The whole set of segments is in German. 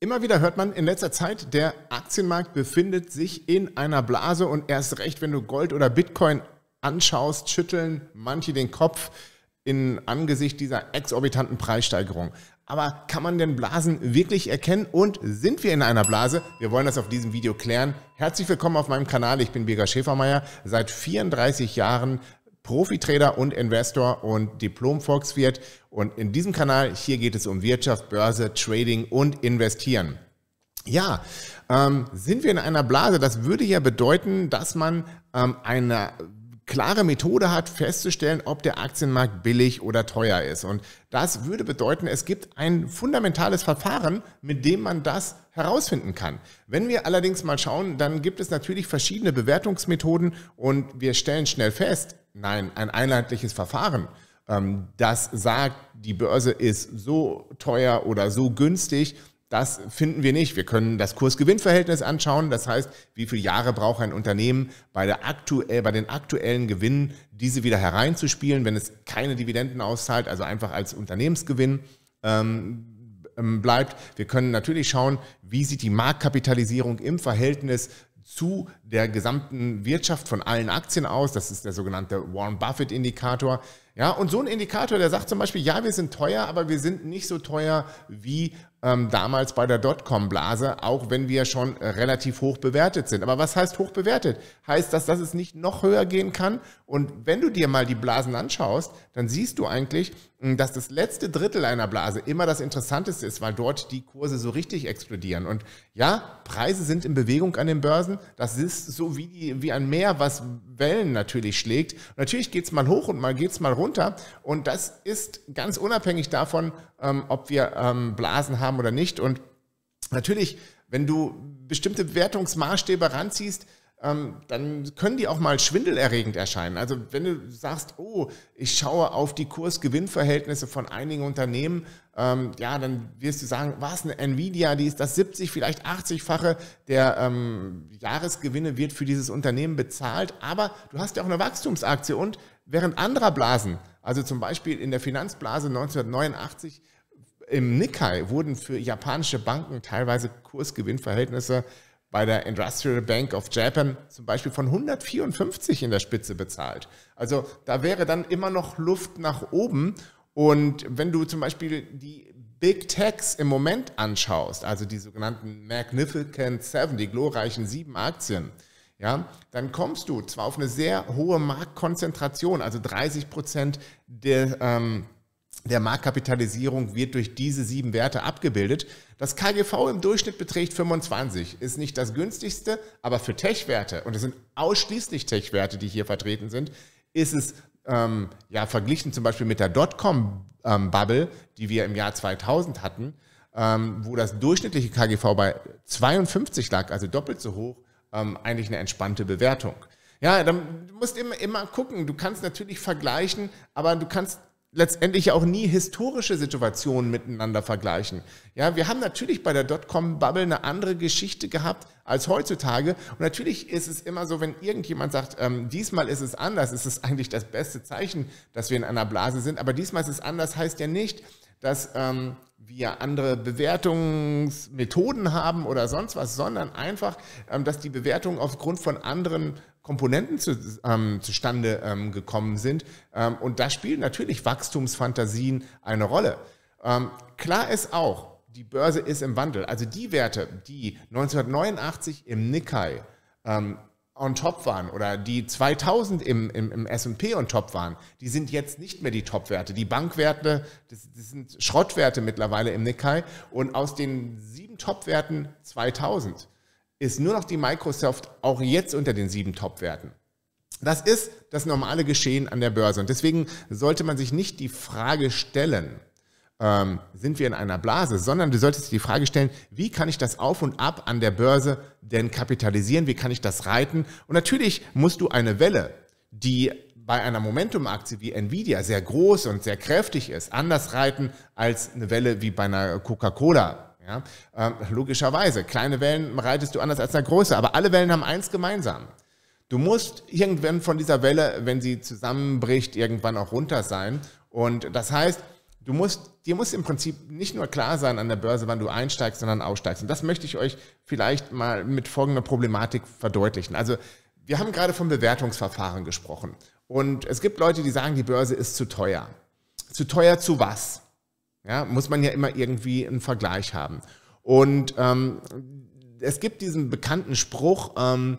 Immer wieder hört man in letzter Zeit, der Aktienmarkt befindet sich in einer Blase und erst recht, wenn du Gold oder Bitcoin anschaust, schütteln manche den Kopf in Angesicht dieser exorbitanten Preissteigerung. Aber kann man denn Blasen wirklich erkennen und sind wir in einer Blase? Wir wollen das auf diesem Video klären. Herzlich willkommen auf meinem Kanal. Ich bin Birger Schäfermeier, seit 34 Jahren Profitrader und Investor und Diplom-Volkswirt. Und in diesem Kanal hier geht es um Wirtschaft, Börse, Trading und Investieren. Ja, ähm, sind wir in einer Blase? Das würde ja bedeuten, dass man ähm, eine klare Methode hat, festzustellen, ob der Aktienmarkt billig oder teuer ist. Und das würde bedeuten, es gibt ein fundamentales Verfahren, mit dem man das herausfinden kann. Wenn wir allerdings mal schauen, dann gibt es natürlich verschiedene Bewertungsmethoden und wir stellen schnell fest, nein, ein einheitliches Verfahren, ähm, das sagt, die Börse ist so teuer oder so günstig, das finden wir nicht. Wir können das Kursgewinnverhältnis anschauen. Das heißt, wie viele Jahre braucht ein Unternehmen bei, der aktuell, bei den aktuellen Gewinnen, diese wieder hereinzuspielen, wenn es keine Dividenden auszahlt, also einfach als Unternehmensgewinn ähm, ähm bleibt. Wir können natürlich schauen, wie sieht die Marktkapitalisierung im Verhältnis zu der gesamten Wirtschaft von allen Aktien aus. Das ist der sogenannte Warren Buffett-Indikator. Ja, und so ein Indikator, der sagt zum Beispiel, ja, wir sind teuer, aber wir sind nicht so teuer wie ähm, damals bei der Dotcom-Blase, auch wenn wir schon relativ hoch bewertet sind. Aber was heißt hoch bewertet? Heißt das, dass es nicht noch höher gehen kann? Und wenn du dir mal die Blasen anschaust, dann siehst du eigentlich, hm, dass das letzte Drittel einer Blase immer das Interessanteste ist, weil dort die Kurse so richtig explodieren. Und ja, Preise sind in Bewegung an den Börsen. Das ist so wie, wie ein Meer, was Wellen natürlich schlägt. Natürlich geht's mal hoch und mal geht's mal runter runter. Und das ist ganz unabhängig davon, ähm, ob wir ähm, Blasen haben oder nicht. Und natürlich, wenn du bestimmte Bewertungsmaßstäbe ranziehst, ähm, dann können die auch mal schwindelerregend erscheinen. Also wenn du sagst, oh, ich schaue auf die Kursgewinnverhältnisse von einigen Unternehmen, ähm, ja, dann wirst du sagen, was eine Nvidia, die ist das 70, vielleicht 80-fache der ähm, Jahresgewinne wird für dieses Unternehmen bezahlt, aber du hast ja auch eine Wachstumsaktie und Während anderer Blasen, also zum Beispiel in der Finanzblase 1989 im Nikkei, wurden für japanische Banken teilweise Kursgewinnverhältnisse bei der Industrial Bank of Japan zum Beispiel von 154 in der Spitze bezahlt. Also da wäre dann immer noch Luft nach oben. Und wenn du zum Beispiel die Big Techs im Moment anschaust, also die sogenannten Magnificent Seven, die glorreichen sieben Aktien, ja, dann kommst du zwar auf eine sehr hohe Marktkonzentration, also 30 Prozent der, ähm, der Marktkapitalisierung wird durch diese sieben Werte abgebildet. Das KGV im Durchschnitt beträgt 25, ist nicht das günstigste, aber für Tech-Werte, und es sind ausschließlich Tech-Werte, die hier vertreten sind, ist es ähm, ja verglichen zum Beispiel mit der Dotcom-Bubble, ähm, die wir im Jahr 2000 hatten, ähm, wo das durchschnittliche KGV bei 52 lag, also doppelt so hoch, ähm, eigentlich eine entspannte Bewertung. Ja, dann musst du immer, immer gucken. Du kannst natürlich vergleichen, aber du kannst letztendlich auch nie historische Situationen miteinander vergleichen. Ja, wir haben natürlich bei der Dotcom-Bubble eine andere Geschichte gehabt als heutzutage. Und natürlich ist es immer so, wenn irgendjemand sagt, ähm, diesmal ist es anders, ist es eigentlich das beste Zeichen, dass wir in einer Blase sind. Aber diesmal ist es anders, heißt ja nicht, dass ähm, wir andere Bewertungsmethoden haben oder sonst was, sondern einfach, ähm, dass die Bewertungen aufgrund von anderen Komponenten zu, ähm, zustande ähm, gekommen sind. Ähm, und da spielen natürlich Wachstumsfantasien eine Rolle. Ähm, klar ist auch, die Börse ist im Wandel. Also die Werte, die 1989 im Nikkei ähm, on top waren oder die 2000 im, im, im S&P on top waren, die sind jetzt nicht mehr die Top-Werte. Die Bankwerte, das, das, sind Schrottwerte mittlerweile im Nikkei und aus den sieben Top-Werten 2000 ist nur noch die Microsoft auch jetzt unter den sieben Top-Werten. Das ist das normale Geschehen an der Börse und deswegen sollte man sich nicht die Frage stellen, ähm, sind wir in einer Blase, sondern du solltest dir die Frage stellen, wie kann ich das Auf und Ab an der Börse denn kapitalisieren, wie kann ich das reiten? Und natürlich musst du eine Welle, die bei einer Momentum-Aktie wie Nvidia sehr groß und sehr kräftig ist, anders reiten als eine Welle wie bei einer Coca-Cola. Ja? Ähm, logischerweise, kleine Wellen reitest du anders als eine große, aber alle Wellen haben eins gemeinsam. Du musst irgendwann von dieser Welle, wenn sie zusammenbricht, irgendwann auch runter sein. Und das heißt, Du musst, dir muss im Prinzip nicht nur klar sein an der Börse, wann du einsteigst, sondern aussteigst. Und das möchte ich euch vielleicht mal mit folgender Problematik verdeutlichen. Also wir haben gerade vom Bewertungsverfahren gesprochen. Und es gibt Leute, die sagen, die Börse ist zu teuer. Zu teuer zu was? Ja, muss man ja immer irgendwie einen Vergleich haben. Und ähm, es gibt diesen bekannten Spruch, ähm,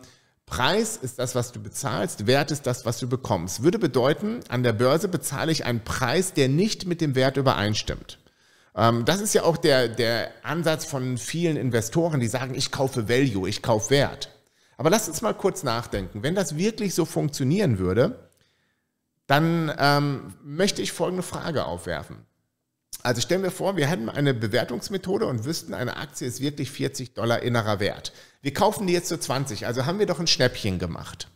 Preis ist das, was du bezahlst, Wert ist das, was du bekommst. Würde bedeuten, an der Börse bezahle ich einen Preis, der nicht mit dem Wert übereinstimmt. Ähm, das ist ja auch der, der Ansatz von vielen Investoren, die sagen, ich kaufe Value, ich kaufe Wert. Aber lass uns mal kurz nachdenken. Wenn das wirklich so funktionieren würde, dann ähm, möchte ich folgende Frage aufwerfen. Also stellen wir vor, wir hätten eine Bewertungsmethode und wüssten, eine Aktie ist wirklich 40 Dollar innerer Wert. Wir kaufen die jetzt zu 20, also haben wir doch ein Schnäppchen gemacht.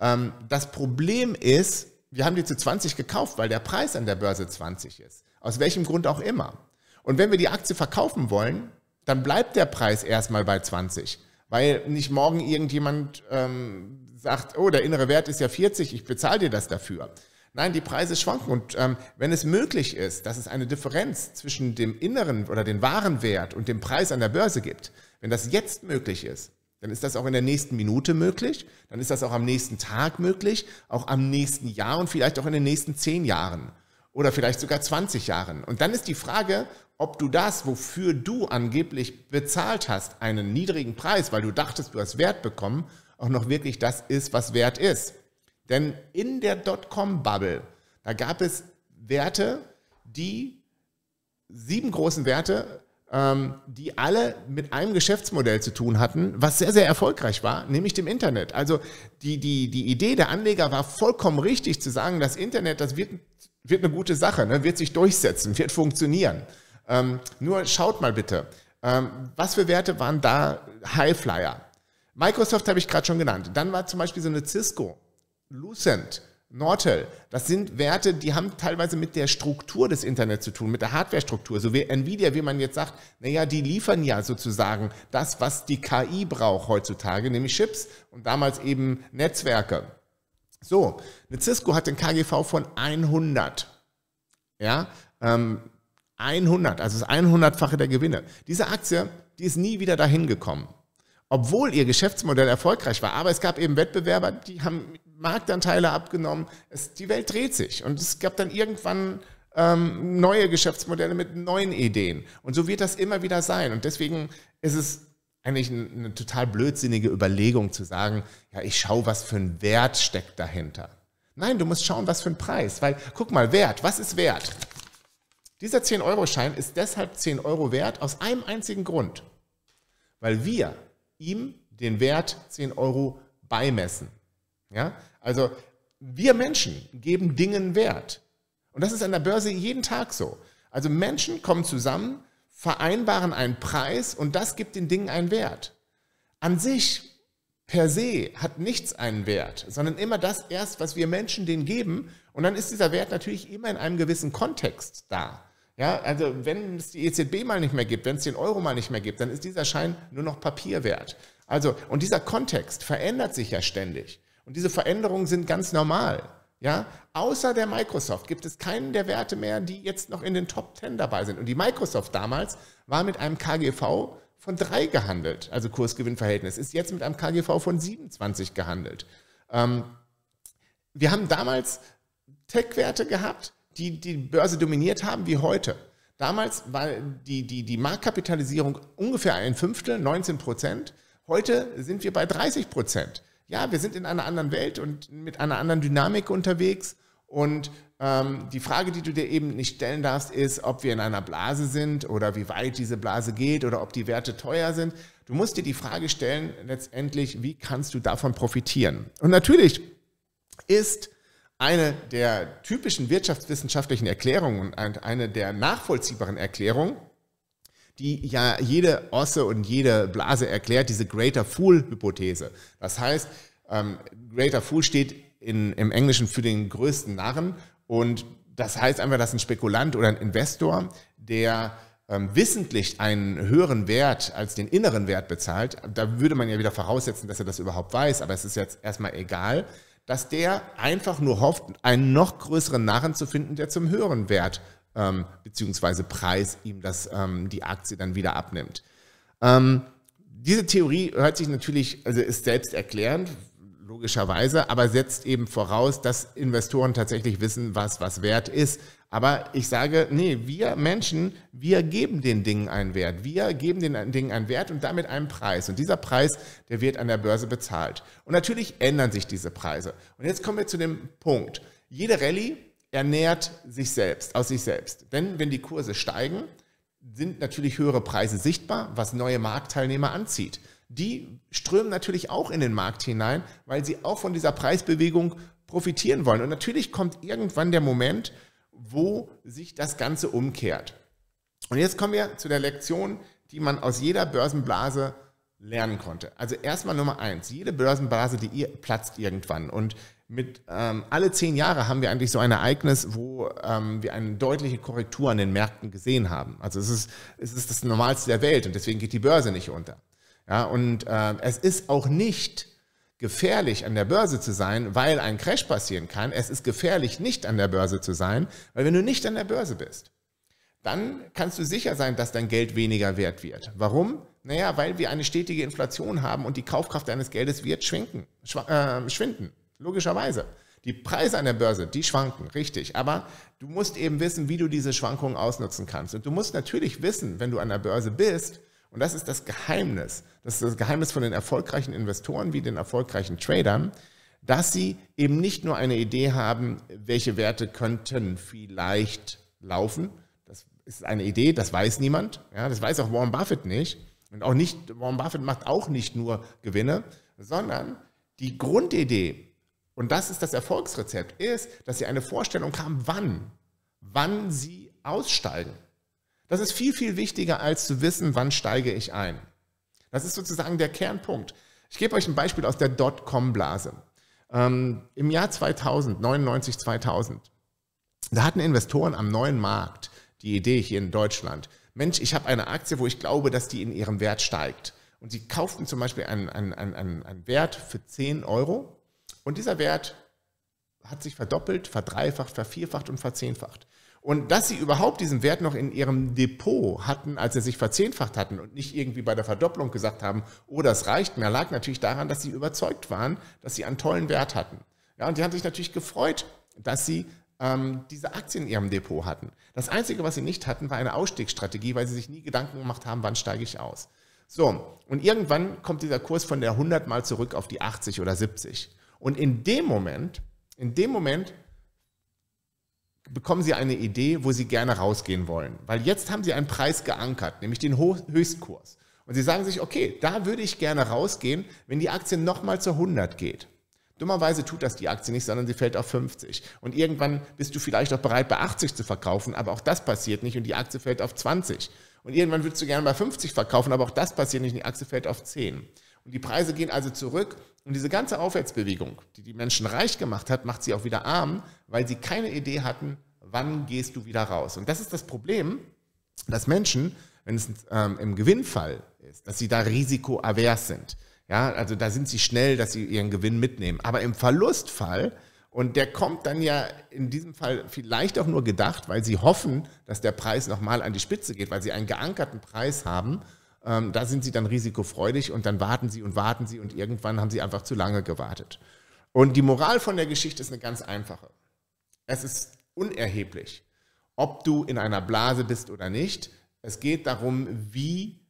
Ähm, das Problem ist, wir haben die zu 20 gekauft, weil der Preis an der Börse 20 ist. Aus welchem Grund auch immer. Und wenn wir die Aktie verkaufen wollen, dann bleibt der Preis erstmal bei 20, weil nicht morgen irgendjemand ähm, sagt, oh, der innere Wert ist ja 40, ich bezahle dir das dafür. Nein, die Preise schwanken. Und ähm, wenn es möglich ist, dass es eine Differenz zwischen dem inneren oder dem wahren Wert und dem Preis an der Börse gibt, wenn das jetzt möglich ist, dann ist das auch in der nächsten Minute möglich, dann ist das auch am nächsten Tag möglich, auch am nächsten Jahr und vielleicht auch in den nächsten zehn Jahren oder vielleicht sogar 20 Jahren. Und dann ist die Frage, ob du das, wofür du angeblich bezahlt hast, einen niedrigen Preis, weil du dachtest, du hast Wert bekommen, auch noch wirklich das ist, was Wert ist. Denn in der Dotcom-Bubble, da gab es Werte, die sieben großen Werte ähm, die alle mit einem Geschäftsmodell zu tun hatten, was sehr, sehr erfolgreich war, nämlich dem Internet. Also die, die, die Idee der Anleger war vollkommen richtig zu sagen, das Internet, das wird, wird eine gute Sache, ne? wird sich durchsetzen, wird funktionieren. Ähm, nur schaut mal bitte, ähm, was für Werte waren da Highflyer? Microsoft habe ich gerade schon genannt. Dann war zum Beispiel so eine Cisco, Lucent, Nortel. Das sind Werte, die haben teilweise mit der Struktur des Internets zu tun, mit der Hardwarestruktur. So wie Nvidia, wie man jetzt sagt, naja, die liefern ja sozusagen das, was die KI braucht heutzutage, nämlich Chips und damals eben Netzwerke. So, eine Cisco hat den KGV von 100. Ja, ähm, 100, also das 100-fache der Gewinne. Diese Aktie, die ist nie wieder dahin gekommen obwohl ihr Geschäftsmodell erfolgreich war. Aber es gab eben Wettbewerber, die haben Marktanteile abgenommen. Es, die Welt dreht sich. Und es gab dann irgendwann ähm, neue Geschäftsmodelle mit neuen Ideen. Und so wird das immer wieder sein. Und deswegen ist es eigentlich eine total blödsinnige Überlegung zu sagen, ja, ich schaue, was für ein Wert steckt dahinter. Nein, du musst schauen, was für ein Preis. Weil, guck mal, Wert, was ist Wert? Dieser 10-Euro-Schein ist deshalb 10 Euro wert aus einem einzigen Grund. Weil wir ihm den Wert 10 Euro beimessen. Ja? Also wir Menschen geben Dingen Wert. Und das ist an der Börse jeden Tag so. Also Menschen kommen zusammen, vereinbaren einen Preis und das gibt den Dingen einen Wert. An sich per se hat nichts einen Wert, sondern immer das erst, was wir Menschen denen geben. Und dann ist dieser Wert natürlich immer in einem gewissen Kontext da. Ja, also wenn es die EZB mal nicht mehr gibt, wenn es den Euro mal nicht mehr gibt, dann ist dieser Schein nur noch Papier wert. Also, und dieser Kontext verändert sich ja ständig. Und diese Veränderungen sind ganz normal. Ja, außer der Microsoft gibt es keinen der Werte mehr, die jetzt noch in den Top 10 dabei sind. Und die Microsoft damals war mit einem KGV von 3 gehandelt, also Kursgewinnverhältnis, ist jetzt mit einem KGV von 27 gehandelt. Ähm, wir haben damals Tech-Werte gehabt, die die Börse dominiert haben wie heute. Damals war die, die, die Marktkapitalisierung ungefähr ein Fünftel, 19 Prozent. Heute sind wir bei 30 Prozent. Ja, wir sind in einer anderen Welt und mit einer anderen Dynamik unterwegs. Und ähm, die Frage, die du dir eben nicht stellen darfst, ist, ob wir in einer Blase sind oder wie weit diese Blase geht oder ob die Werte teuer sind. Du musst dir die Frage stellen, letztendlich, wie kannst du davon profitieren? Und natürlich ist eine der typischen wirtschaftswissenschaftlichen Erklärungen und eine der nachvollziehbaren Erklärungen, die ja jede Osse und jede Blase erklärt, diese Greater Fool-Hypothese. Das heißt, ähm, Greater Fool steht in, im Englischen für den größten Narren und das heißt einfach, dass ein Spekulant oder ein Investor, der ähm, wissentlich einen höheren Wert als den inneren Wert bezahlt, da würde man ja wieder voraussetzen, dass er das überhaupt weiß, aber es ist jetzt erstmal egal, dass der einfach nur hofft, einen noch größeren Narren zu finden, der zum höheren Wert ähm, bzw. Preis ihm das, ähm, die Aktie dann wieder abnimmt. Ähm, diese Theorie hört sich natürlich, also ist selbsterklärend, logischerweise, aber setzt eben voraus, dass Investoren tatsächlich wissen, was was wert ist. Aber ich sage, nee, wir Menschen, wir geben den Dingen einen Wert. Wir geben den Dingen einen Wert und damit einen Preis. Und dieser Preis, der wird an der Börse bezahlt. Und natürlich ändern sich diese Preise. Und jetzt kommen wir zu dem Punkt. Jede Rallye ernährt sich selbst, aus sich selbst. Denn wenn die Kurse steigen, sind natürlich höhere Preise sichtbar, was neue Marktteilnehmer anzieht. Die strömen natürlich auch in den Markt hinein, weil sie auch von dieser Preisbewegung profitieren wollen. Und natürlich kommt irgendwann der Moment, wo sich das Ganze umkehrt. Und jetzt kommen wir zu der Lektion, die man aus jeder Börsenblase lernen konnte. Also erstmal Nummer eins, jede Börsenblase, die ihr, platzt irgendwann. Und mit ähm, alle zehn Jahre haben wir eigentlich so ein Ereignis, wo ähm, wir eine deutliche Korrektur an den Märkten gesehen haben. Also es ist, es ist das Normalste der Welt und deswegen geht die Börse nicht unter. Ja, und äh, es ist auch nicht gefährlich, an der Börse zu sein, weil ein Crash passieren kann. Es ist gefährlich, nicht an der Börse zu sein, weil wenn du nicht an der Börse bist, dann kannst du sicher sein, dass dein Geld weniger wert wird. Warum? Naja, weil wir eine stetige Inflation haben und die Kaufkraft deines Geldes wird schwinken, äh, schwinden. Logischerweise. Die Preise an der Börse, die schwanken, richtig. Aber du musst eben wissen, wie du diese Schwankungen ausnutzen kannst. Und du musst natürlich wissen, wenn du an der Börse bist, und das ist das Geheimnis. Das ist das Geheimnis von den erfolgreichen Investoren wie den erfolgreichen Tradern, dass sie eben nicht nur eine Idee haben, welche Werte könnten vielleicht laufen. Das ist eine Idee, das weiß niemand. Ja, das weiß auch Warren Buffett nicht. Und auch nicht, Warren Buffett macht auch nicht nur Gewinne, sondern die Grundidee, und das ist das Erfolgsrezept, ist, dass sie eine Vorstellung haben, wann, wann sie aussteigen. Das ist viel, viel wichtiger, als zu wissen, wann steige ich ein. Das ist sozusagen der Kernpunkt. Ich gebe euch ein Beispiel aus der Dotcom-Blase. Ähm, Im Jahr 2000, 99, 2000, da hatten Investoren am neuen Markt die Idee hier in Deutschland, Mensch, ich habe eine Aktie, wo ich glaube, dass die in ihrem Wert steigt. Und sie kauften zum Beispiel einen, einen, einen, einen Wert für 10 Euro und dieser Wert hat sich verdoppelt, verdreifacht, vervierfacht und verzehnfacht. Und dass sie überhaupt diesen Wert noch in ihrem Depot hatten, als sie sich verzehnfacht hatten und nicht irgendwie bei der Verdopplung gesagt haben, oh, das reicht mir, lag natürlich daran, dass sie überzeugt waren, dass sie einen tollen Wert hatten. Ja, und die haben sich natürlich gefreut, dass sie ähm, diese Aktien in ihrem Depot hatten. Das Einzige, was sie nicht hatten, war eine Ausstiegsstrategie, weil sie sich nie Gedanken gemacht haben, wann steige ich aus. So, und irgendwann kommt dieser Kurs von der 100 mal zurück auf die 80 oder 70. Und in dem Moment, in dem Moment bekommen Sie eine Idee, wo Sie gerne rausgehen wollen. Weil jetzt haben Sie einen Preis geankert, nämlich den Höchstkurs. Und Sie sagen sich, okay, da würde ich gerne rausgehen, wenn die Aktie nochmal zu 100 geht. Dummerweise tut das die Aktie nicht, sondern sie fällt auf 50. Und irgendwann bist du vielleicht auch bereit, bei 80 zu verkaufen, aber auch das passiert nicht und die Aktie fällt auf 20. Und irgendwann würdest du gerne bei 50 verkaufen, aber auch das passiert nicht und die Aktie fällt auf 10. Und die Preise gehen also zurück und diese ganze Aufwärtsbewegung, die die Menschen reich gemacht hat, macht sie auch wieder arm, weil sie keine Idee hatten, wann gehst du wieder raus. Und das ist das Problem, dass Menschen, wenn es ähm, im Gewinnfall ist, dass sie da risikoavers sind. Ja, also da sind sie schnell, dass sie ihren Gewinn mitnehmen. Aber im Verlustfall, und der kommt dann ja in diesem Fall vielleicht auch nur gedacht, weil sie hoffen, dass der Preis nochmal an die Spitze geht, weil sie einen geankerten Preis haben ähm, da sind sie dann risikofreudig und dann warten sie und warten sie und irgendwann haben sie einfach zu lange gewartet. Und die Moral von der Geschichte ist eine ganz einfache. Es ist unerheblich, ob du in einer Blase bist oder nicht. Es geht darum, wie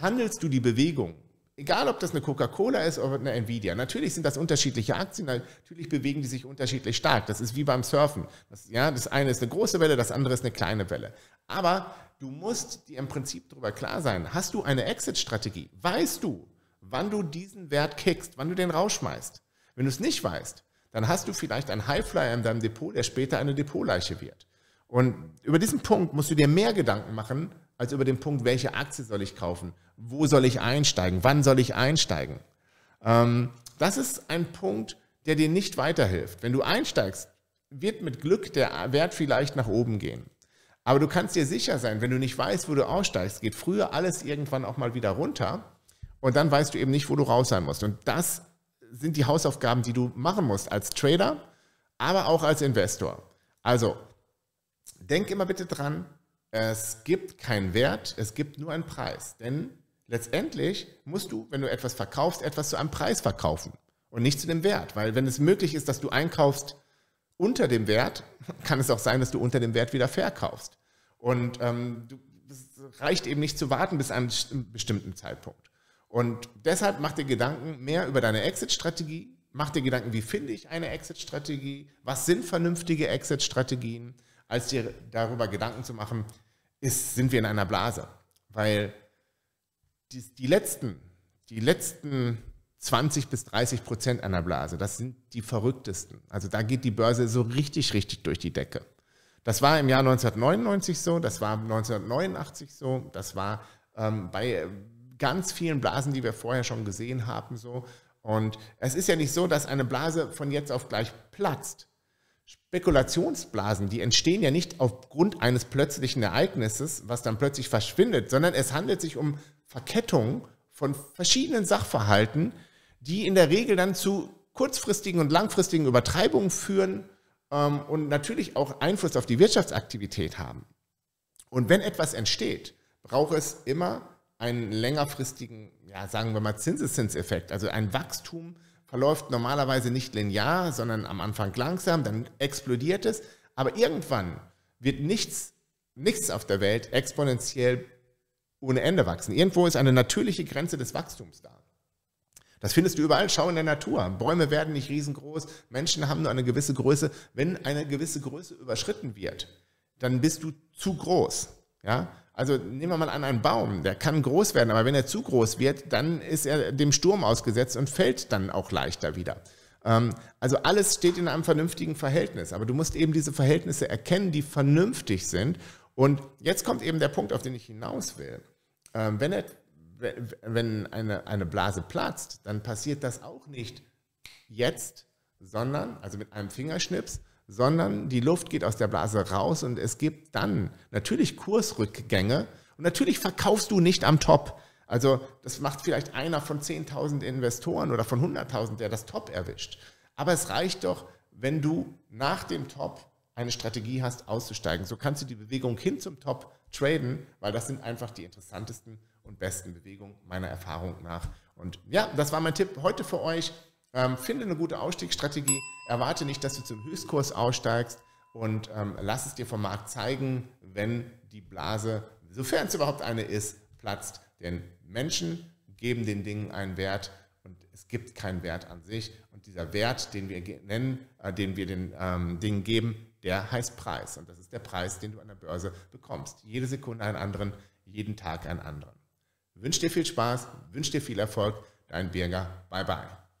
handelst du die Bewegung egal ob das eine Coca-Cola ist oder eine Nvidia, natürlich sind das unterschiedliche Aktien, natürlich bewegen die sich unterschiedlich stark. Das ist wie beim Surfen. Das, ja, das eine ist eine große Welle, das andere ist eine kleine Welle. Aber du musst dir im Prinzip darüber klar sein, hast du eine Exit-Strategie? Weißt du, wann du diesen Wert kickst, wann du den rausschmeißt? Wenn du es nicht weißt, dann hast du vielleicht einen Highflyer in deinem Depot, der später eine Depotleiche wird. Und über diesen Punkt musst du dir mehr Gedanken machen, als über den Punkt, welche Aktie soll ich kaufen, wo soll ich einsteigen, wann soll ich einsteigen. Ähm, das ist ein Punkt, der dir nicht weiterhilft. Wenn du einsteigst, wird mit Glück der Wert vielleicht nach oben gehen. Aber du kannst dir sicher sein, wenn du nicht weißt, wo du aussteigst, geht früher alles irgendwann auch mal wieder runter und dann weißt du eben nicht, wo du raus sein musst. Und das sind die Hausaufgaben, die du machen musst als Trader, aber auch als Investor. Also, denk immer bitte dran, es gibt keinen Wert, es gibt nur einen Preis. Denn letztendlich musst du, wenn du etwas verkaufst, etwas zu einem Preis verkaufen und nicht zu dem Wert. Weil wenn es möglich ist, dass du einkaufst unter dem Wert, kann es auch sein, dass du unter dem Wert wieder verkaufst. Und ähm, du, es reicht eben nicht zu warten bis einem bestimmten Zeitpunkt. Und deshalb mach dir Gedanken mehr über deine Exit-Strategie, mach dir Gedanken, wie finde ich eine Exit-Strategie, was sind vernünftige Exit-Strategien, als dir darüber Gedanken zu machen, ist, sind wir in einer Blase. Weil die, die, letzten, die letzten 20 bis 30 Prozent einer Blase, das sind die verrücktesten. Also da geht die Börse so richtig, richtig durch die Decke. Das war im Jahr 1999 so, das war 1989 so, das war ähm, bei äh, ganz vielen Blasen, die wir vorher schon gesehen haben, so. Und es ist ja nicht so, dass eine Blase von jetzt auf gleich platzt, Spekulationsblasen, die entstehen ja nicht aufgrund eines plötzlichen Ereignisses, was dann plötzlich verschwindet, sondern es handelt sich um Verkettungen von verschiedenen Sachverhalten, die in der Regel dann zu kurzfristigen und langfristigen Übertreibungen führen ähm, und natürlich auch Einfluss auf die Wirtschaftsaktivität haben. Und wenn etwas entsteht, braucht es immer einen längerfristigen, ja, sagen wir mal, Zinseszinseffekt, also ein Wachstum, verläuft normalerweise nicht linear, sondern am Anfang langsam, dann explodiert es. Aber irgendwann wird nichts, nichts auf der Welt exponentiell ohne Ende wachsen. Irgendwo ist eine natürliche Grenze des Wachstums da. Das findest du überall. Schau in der Natur. Bäume werden nicht riesengroß. Menschen haben nur eine gewisse Größe. Wenn eine gewisse Größe überschritten wird, dann bist du zu groß. Ja? Also nehmen wir mal an, ein Baum, der kann groß werden, aber wenn er zu groß wird, dann ist er dem Sturm ausgesetzt und fällt dann auch leichter wieder. Ähm, also alles steht in einem vernünftigen Verhältnis, aber du musst eben diese Verhältnisse erkennen, die vernünftig sind. Und jetzt kommt eben der Punkt, auf den ich hinaus will. Ähm, wenn, er, wenn eine, eine Blase platzt, dann passiert das auch nicht jetzt, sondern, also mit einem Fingerschnips, sondern die Luft geht aus der Blase raus und es gibt dann natürlich Kursrückgänge und natürlich verkaufst du nicht am Top. Also das macht vielleicht einer von 10.000 Investoren oder von 100.000, der das Top erwischt. Aber es reicht doch, wenn du nach dem Top eine Strategie hast, auszusteigen. So kannst du die Bewegung hin zum Top traden, weil das sind einfach die interessantesten und besten Bewegungen meiner Erfahrung nach. Und ja, das war mein Tipp heute für euch. Ähm, finde eine gute Ausstiegsstrategie, erwarte nicht, dass du zum Höchstkurs aussteigst und ähm, lass es dir vom Markt zeigen, wenn die Blase, sofern es überhaupt eine ist, platzt. Denn Menschen geben den Dingen einen Wert und es gibt keinen Wert an sich. Und dieser Wert, den wir nennen, äh, den wir den ähm, Dingen geben, der heißt Preis. Und das ist der Preis, den du an der Börse bekommst. Jede Sekunde einen anderen, jeden Tag einen anderen. Wünsche dir viel Spaß, wünsche dir viel Erfolg. Dein Birger. Bye bye.